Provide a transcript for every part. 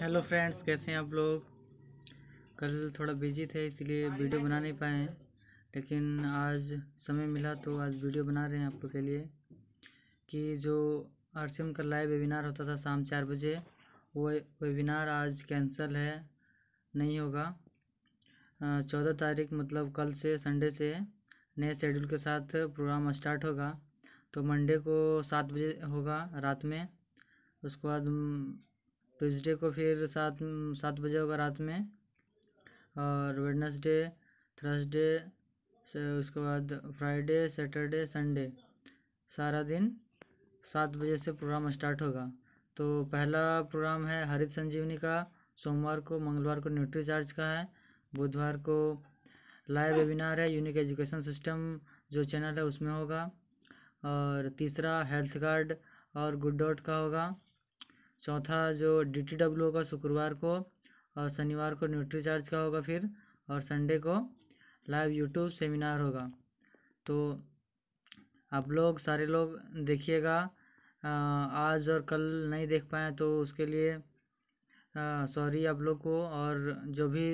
hello friends कैसे हैं आप लोग कल थोड़ा बिजी थे इसलिए वीडियो बना नहीं पाए लेकिन आज समय मिला तो आज वीडियो बना रहे हैं आप लोग के लिए कि जो आर का लाइव वेबिनार होता था शाम चार बजे वो वेबिनार आज कैंसिल है नहीं होगा चौदह तारीख मतलब कल से संडे से नए शेड्यूल के साथ प्रोग्राम स्टार्ट होगा तो मंडे को सात बजे होगा रात में उसके बाद ट्यूसडे को फिर सात सात बजे होगा रात में और वेडनसडे थर्सडे उसके बाद फ्राइडे सैटरडे संडे सारा दिन सात बजे से प्रोग्राम स्टार्ट होगा तो पहला प्रोग्राम है हरित संजीवनी का सोमवार को मंगलवार को न्यूट्री चार्ज का है बुधवार को लाइव वेबिनार है यूनिक एजुकेशन सिस्टम जो चैनल है उसमें होगा और तीसरा हेल्थ कार्ड और गुड डॉट का होगा चौथा जो डी टी डब्ल्यू होगा शुक्रवार को और शनिवार को न्यूट्री चार्ज का होगा फिर और संडे को लाइव यूट्यूब सेमिनार होगा तो आप लोग सारे लोग देखिएगा आज और कल नहीं देख पाए तो उसके लिए सॉरी आप लोग को और जो भी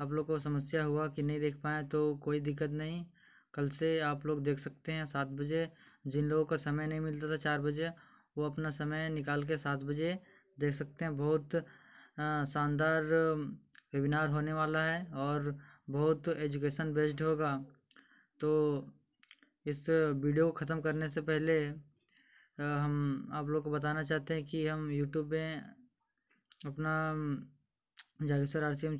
आप लोग को समस्या हुआ कि नहीं देख पाए तो कोई दिक्कत नहीं कल से आप लोग देख सकते हैं सात बजे जिन लोगों का समय नहीं मिलता था चार बजे वो अपना समय निकाल के सात बजे देख सकते हैं बहुत शानदार वेबिनार होने वाला है और बहुत एजुकेशन बेस्ड होगा तो इस वीडियो को ख़त्म करने से पहले हम आप लोग को बताना चाहते हैं कि हम यूट्यूब में अपना जागेश्वर आर